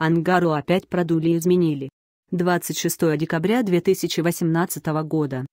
Ангару опять продули и изменили. 26 декабря 2018 года.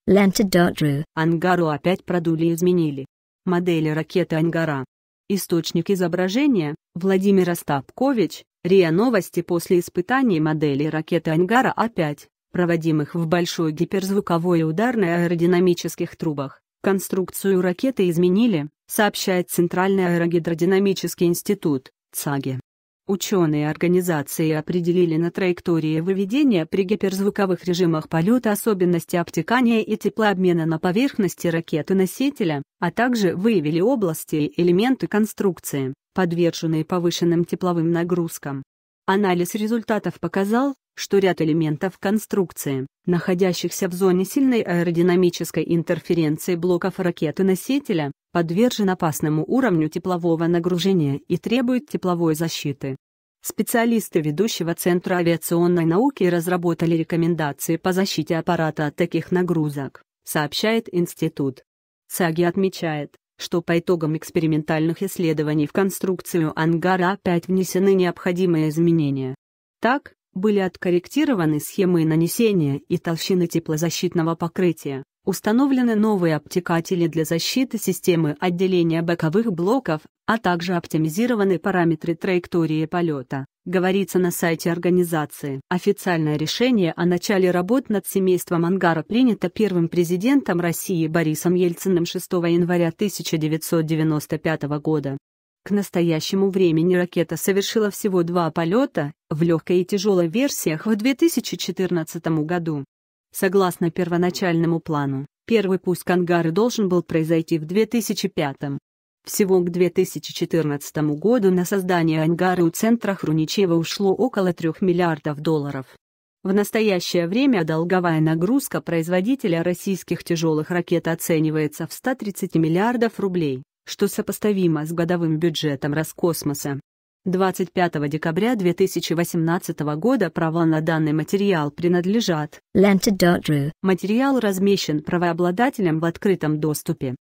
Ангару опять продули и изменили. Модели ракеты Ангара. Источник изображения – Владимир Остапкович, РИА Новости после испытаний модели ракеты Ангара А5, проводимых в большой гиперзвуковой и ударной аэродинамических трубах. Конструкцию ракеты изменили, сообщает Центральный аэрогидродинамический институт, ЦАГИ. Ученые организации определили на траектории выведения при гиперзвуковых режимах полета особенности обтекания и теплообмена на поверхности ракеты-носителя, а также выявили области и элементы конструкции, подверженные повышенным тепловым нагрузкам. Анализ результатов показал, что ряд элементов конструкции, находящихся в зоне сильной аэродинамической интерференции блоков ракеты-носителя, подвержен опасному уровню теплового нагружения и требует тепловой защиты. Специалисты ведущего Центра авиационной науки разработали рекомендации по защите аппарата от таких нагрузок, сообщает институт. Цаги отмечает, что по итогам экспериментальных исследований в конструкцию ангара опять внесены необходимые изменения. Так, были откорректированы схемы нанесения и толщины теплозащитного покрытия, Установлены новые обтекатели для защиты системы отделения боковых блоков, а также оптимизированы параметры траектории полета. Говорится на сайте организации. Официальное решение о начале работ над семейством ангара принято первым президентом России Борисом Ельциным 6 января 1995 года. К настоящему времени ракета совершила всего два полета, в легкой и тяжелой версиях в 2014 году. Согласно первоначальному плану, первый пуск ангары должен был произойти в 2005 всего к 2014 году на создание ангары у центра Хруничева ушло около 3 миллиардов долларов. В настоящее время долговая нагрузка производителя российских тяжелых ракет оценивается в 130 миллиардов рублей, что сопоставимо с годовым бюджетом Роскосмоса. 25 декабря 2018 года права на данный материал принадлежат Lenta.ru. Материал размещен правообладателем в открытом доступе.